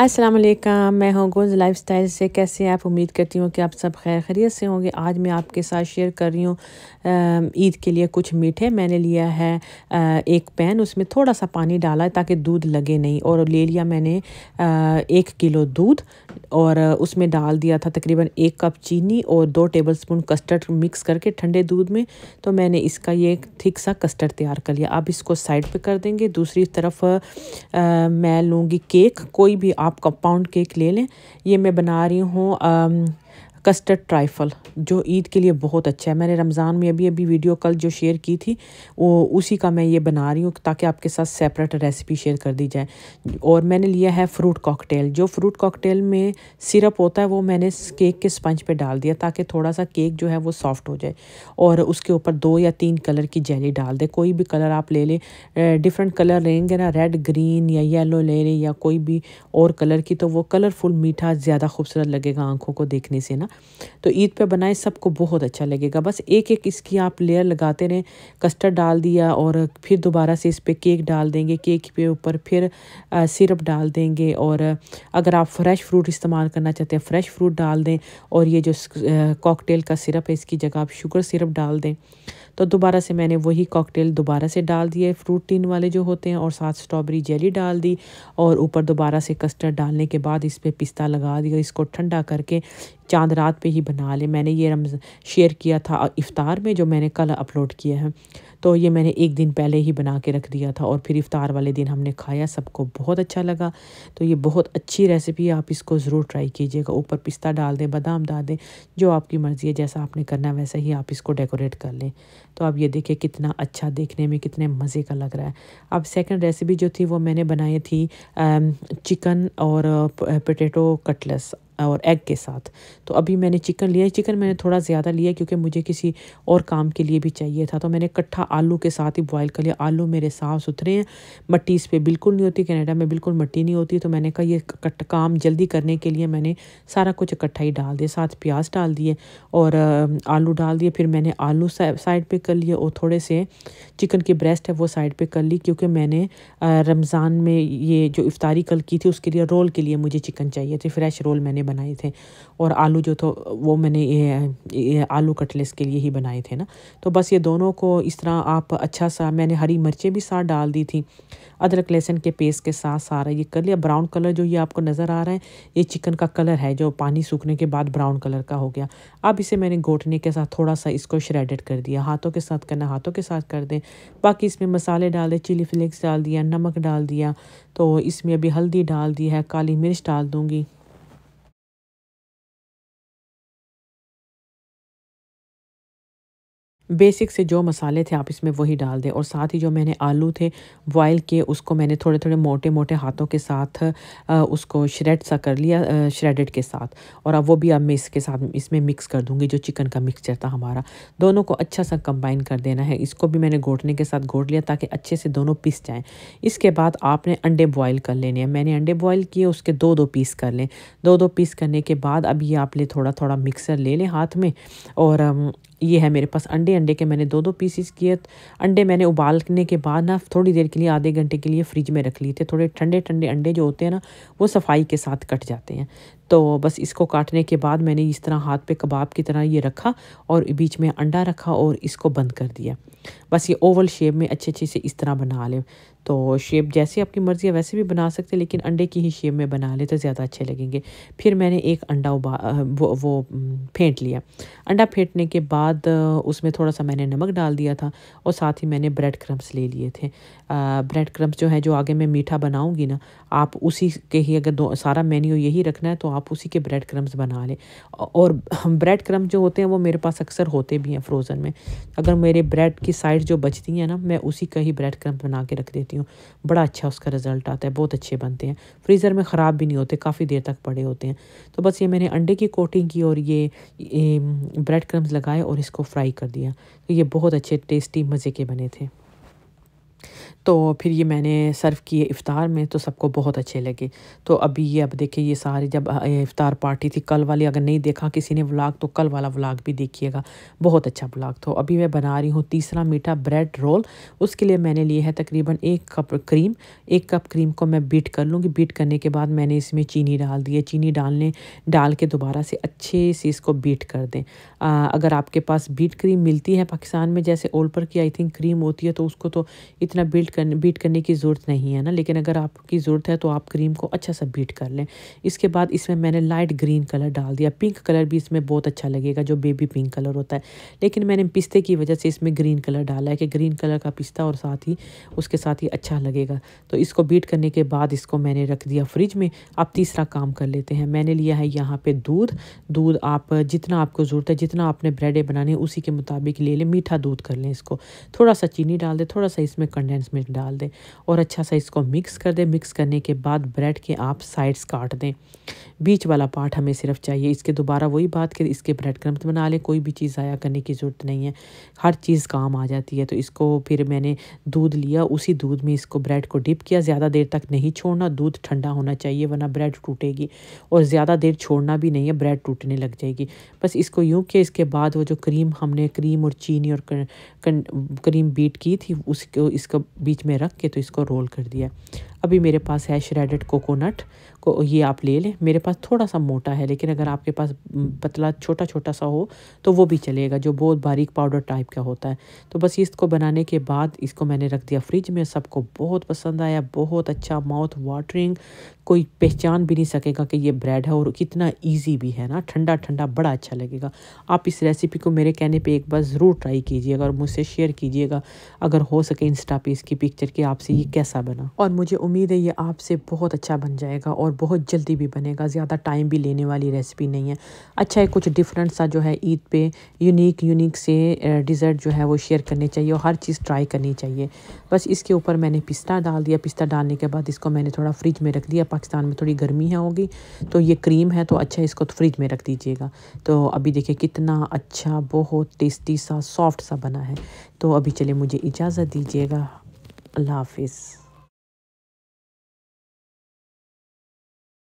अस्सलाम वालेकुम मैं हूँ गोज लाइफस्टाइल से कैसे आप उम्मीद करती हूँ कि आप सब खैर खरीत से होंगे आज मैं आपके साथ शेयर कर रही हूँ ईद के लिए कुछ मीठे मैंने लिया है एक पैन उसमें थोड़ा सा पानी डाला है ताकि दूध लगे नहीं और ले लिया मैंने एक किलो दूध और उसमें डाल दिया था तकरीबन एक कप चीनी और दो टेबल स्पून कस्टर्ड मिक्स करके ठंडे दूध में तो मैंने इसका ये थिक सा कस्टर्ड तैयार कर लिया अब इसको साइड पर कर देंगे दूसरी तरफ मैं लूँगी केक कोई भी आप आप कंपाउंड केक ले लें ये मैं बना रही हूँ कस्टर्ड ट्राइफल जो ईद के लिए बहुत अच्छा है मैंने रमज़ान में अभी अभी वीडियो कल जो शेयर की थी वो उसी का मैं ये बना रही हूँ ताकि आपके साथ सेपरेट रेसिपी शेयर कर दी जाए और मैंने लिया है फ्रूट कॉकटेल जो फ्रूट कॉकटेल में सिरप होता है वो मैंने केक के स्पंज पे डाल दिया ताकि थोड़ा सा केक जो है वो सॉफ्ट हो जाए और उसके ऊपर दो या तीन कलर की जेली डाल दें कोई भी कलर आप ले लें डिफरेंट कलर लेंगे ना रेड ग्रीन या येलो ले लें या कोई भी और कलर की तो वो कलरफुल मीठा ज़्यादा खूबसूरत लगेगा आँखों को देखने से ना तो ईद पे बनाए सबको बहुत अच्छा लगेगा बस एक एक इसकी आप लेयर लगाते रहें कस्टर्ड डाल दिया और फिर दोबारा से इस पर केक डाल देंगे केक पे ऊपर फिर सिरप डाल देंगे और अगर आप फ्रेश फ्रूट इस्तेमाल करना चाहते हैं फ्रेश फ्रूट डाल दें और ये जो कॉकटेल का सिरप है इसकी जगह आप शुगर सिरप डाल दें तो दोबारा से मैंने वही कॉकटेल दोबारा से डाल दिए फ्रूट टीन वाले जो होते हैं और साथ स्ट्रॉबेरी जेली डाल दी और ऊपर दोबारा से कस्टर्ड डालने के बाद इस पर पिस्ता लगा दिया इसको ठंडा करके चांद रात पे ही बना लें मैंने ये रमज शेयर किया था इफ़ार में जो मैंने कल अपलोड किया है तो ये मैंने एक दिन पहले ही बना के रख दिया था और फिर इफ़ार वाले दिन हमने खाया सबको बहुत अच्छा लगा तो ये बहुत अच्छी रेसिपी है आप इसको ज़रूर ट्राई कीजिएगा ऊपर पिस्ता डाल दें बादाम डाल दें जो आपकी मर्ज़ी है जैसा आपने करना वैसा ही आप इसको डेकोरेट कर लें तो आप ये देखें कितना अच्छा देखने में कितने मज़े का लग रहा है अब सेकेंड रेसिपी जो थी वो मैंने बनाई थी चिकन और पोटैटो कटलेस और एग के साथ तो अभी मैंने चिकन लिया चिकन मैंने थोड़ा ज़्यादा लिया क्योंकि मुझे किसी और काम के लिए भी चाहिए था तो मैंने इकट्ठा आलू के साथ ही बॉयल कर लिया आलू मेरे साफ़ सुथरे हैं मट्टी इस पर बिल्कुल नहीं होती कनाडा में बिल्कुल मट्टी नहीं होती तो मैंने कहा ये काम जल्दी करने के लिए मैंने सारा कुछ इकट्ठा ही डाल दिया साथ प्याज डाल दिए और आलू डाल दिए फिर मैंने आलू साइड पर कर लिए और थोड़े से चिकन की ब्रेस्ट है वो साइड पर कर ली क्योंकि मैंने रमज़ान में ये जो इफ्तारी कल की थी उसके लिए रोल के लिए मुझे चिकन चाहिए थी फ्रेश रोल मैंने बनाए थे और आलू जो तो वो मैंने ये, ये आलू कटलेस के लिए ही बनाए थे ना तो बस ये दोनों को इस तरह आप अच्छा सा मैंने हरी मिर्चें भी साथ डाल दी थी अदरक लहसन के पेस्ट के साथ सारा ये कर लिया ब्राउन कलर जो ये आपको नज़र आ रहा है ये चिकन का कलर है जो पानी सूखने के बाद ब्राउन कलर का हो गया अब इसे मैंने घोटने के साथ थोड़ा सा इसको श्रेडेड कर दिया हाथों के साथ करना हाथों के साथ कर दें बाकी इसमें मसाले डाल दें चिली फ्लेक्स डाल दिया नमक डाल दिया तो इसमें अभी हल्दी डाल दी है काली मिर्च डाल दूँगी बेसिक से जो मसाले थे आप इसमें वही डाल दें और साथ ही जो मैंने आलू थे बॉयल किए उसको मैंने थोड़े थोड़े मोटे मोटे हाथों के साथ उसको श्रेड सा कर लिया श्रेडेड के साथ और अब वो भी अब मैं इसके साथ इसमें मिक्स कर दूँगी जो चिकन का मिक्सचर था हमारा दोनों को अच्छा सा कंबाइन कर देना है इसको भी मैंने घोटने के साथ घोट लिया ताकि अच्छे से दोनों पीस जाएँ इसके बाद आपने अंडे बॉयल कर लेने हैं मैंने अंडे बॉयल किए उसके दो दो पीस कर लें दो दो पीस करने के बाद अब ये आप ले थोड़ा थोड़ा मिक्सर ले लें हाथ में और ये है मेरे पास अंडे अंडे के मैंने दो दो पीसीस किए अंडे मैंने उबालने के बाद ना थोड़ी देर के लिए आधे घंटे के लिए फ्रिज में रख लिए थे थोड़े ठंडे ठंडे अंडे जो होते हैं ना वो सफाई के साथ कट जाते हैं तो बस इसको काटने के बाद मैंने इस तरह हाथ पे कबाब की तरह ये रखा और बीच में अंडा रखा और इसको बंद कर दिया बस ये ओवल शेप में अच्छे अच्छे से इस तरह बना लें तो शेप जैसे आपकी मर्ज़ी है वैसे भी बना सकते हैं लेकिन अंडे की ही शेप में बना ले तो ज़्यादा अच्छे लगेंगे फिर मैंने एक अंडा उबा वो वो फेंट लिया अंडा फेंटने के बाद उसमें थोड़ा सा मैंने नमक डाल दिया था और साथ ही मैंने ब्रेड क्रम्स ले लिए थे ब्रेड क्रम्स जो है जो आगे मैं मीठा बनाऊँगी ना आप उसी के ही अगर दो सारा मेन्यू यही रखना है तो आप आप उसी के ब्रेड क्रम्स बना लें और ब्रेड क्रम जो होते हैं वो मेरे पास अक्सर होते भी हैं फ्रोज़न में अगर मेरे ब्रेड की साइड जो बचती हैं ना मैं उसी का ही ब्रेड क्रम्स बना के रख देती हूँ बड़ा अच्छा उसका रिज़ल्ट आता है बहुत अच्छे बनते हैं फ्रीज़र में ख़राब भी नहीं होते काफ़ी देर तक पड़े होते हैं तो बस ये मैंने अंडे की कोटिंग की और ये ब्रेड क्रम्स लगाए और इसको फ्राई कर दिया तो ये बहुत अच्छे टेस्टी मज़े के बने थे तो फिर ये मैंने सर्व किए इफ़ार में तो सबको बहुत अच्छे लगे तो अभी ये अब देखिए ये सारे जब इफ़ार पार्टी थी कल वाली अगर नहीं देखा किसी ने व्लाग तो कल वाला व्लाग भी देखिएगा बहुत अच्छा व्लाग तो अभी मैं बना रही हूँ तीसरा मीठा ब्रेड रोल उसके लिए मैंने लिए है तकरीबन एक कप क्रीम एक कप क्रीम को मैं बीट कर लूँगी बीट करने के बाद मैंने इसमें चीनी डाल दी है चीनी डालने डाल के दोबारा से अच्छे से इसको बीट कर दें अगर आपके पास बीट क्रीम मिलती है पाकिस्तान में जैसे ओल्पर की आई थिंक क्रीम होती है तो उसको तो इतना बीट करने बीट करने की ज़रूरत नहीं है ना लेकिन अगर आपकी ज़रूरत है तो आप क्रीम को अच्छा सा बीट कर लें इसके बाद इसमें मैंने लाइट ग्रीन कलर डाल दिया पिंक कलर भी इसमें बहुत अच्छा लगेगा जो बेबी पिंक कलर होता है लेकिन मैंने पिस्ते की वजह से इसमें ग्रीन कलर डाला है कि ग्रीन कलर का पिस्ता और साथ ही उसके साथ ही अच्छा लगेगा तो इसको बीट करने के बाद इसको मैंने रख दिया फ्रिज में आप तीसरा काम कर लेते हैं मैंने लिया है यहाँ पे दूध दूध आप जितना आपको ज़रूरत है जितना आपने ब्रेडे बनानी उसी के मुताबिक ले लें मीठा दूध कर लें इसको थोड़ा सा चीनी डाल दें थोड़ा सा इसमें कंडेंस में डाल दें और अच्छा सा इसको मिक्स कर दें मिक्स करने के बाद ब्रेड के आप साइड्स काट दें बीच वाला पार्ट हमें सिर्फ चाहिए इसके दोबारा वही बात कि इसके ब्रेड क्रम्स बना लें कोई भी चीज़ ज़ाया करने की ज़रूरत नहीं है हर चीज़ काम आ जाती है तो इसको फिर मैंने दूध लिया उसी दूध में इसको ब्रेड को डिप किया ज़्यादा देर तक नहीं छोड़ना दूध ठंडा होना चाहिए वरना ब्रेड टूटेगी और ज़्यादा देर छोड़ना भी नहीं है ब्रेड टूटने लग जाएगी बस इसको यूँ कि इसके बाद वो जो क्रीम हमने क्रीम और चीनी और क्रीम बीट की थी उसको इसका बीच में रख के तो इसको रोल कर दिया अभी मेरे पास है श्रेडेड कोकोनट को ये आप ले लें मेरे पास थोड़ा सा मोटा है लेकिन अगर आपके पास पतला छोटा छोटा सा हो तो वो भी चलेगा जो बहुत बारीक पाउडर टाइप का होता है तो बस इसको बनाने के बाद इसको मैंने रख दिया फ्रिज में सबको बहुत पसंद आया बहुत अच्छा माउथ वाटरिंग कोई पहचान भी नहीं सकेगा कि ये ब्रेड है और कितना ईजी भी है ना ठंडा ठंडा बड़ा अच्छा लगेगा आप इस रेसिपी को मेरे कहने पर एक बार ज़रूर ट्राई कीजिएगा और मुझसे शेयर कीजिएगा अगर हो सके इंस्टा पे इसकी पिक्चर कि आपसे ये कैसा बना और मुझे उम्मीद है ये आपसे बहुत अच्छा बन जाएगा और बहुत जल्दी भी बनेगा ज़्यादा टाइम भी लेने वाली रेसिपी नहीं है अच्छा है कुछ डिफरेंट सा जो है ईद पे यूनिक यूनिक से डिज़र्ट जो है वो शेयर करने चाहिए और हर चीज़ ट्राई करनी चाहिए बस इसके ऊपर मैंने पिस्ता डाल दिया पिस्ता डालने के बाद इसको मैंने थोड़ा फ्रिज में रख दिया पाकिस्तान में थोड़ी गर्मी है होगी तो ये क्रीम है तो अच्छा इसको तो फ्रिज में रख दीजिएगा तो अभी देखिए कितना अच्छा बहुत टेस्टी सा सॉफ्ट सा बना है तो अभी चले मुझे इजाज़त दीजिएगा अल्लाह हाफिज़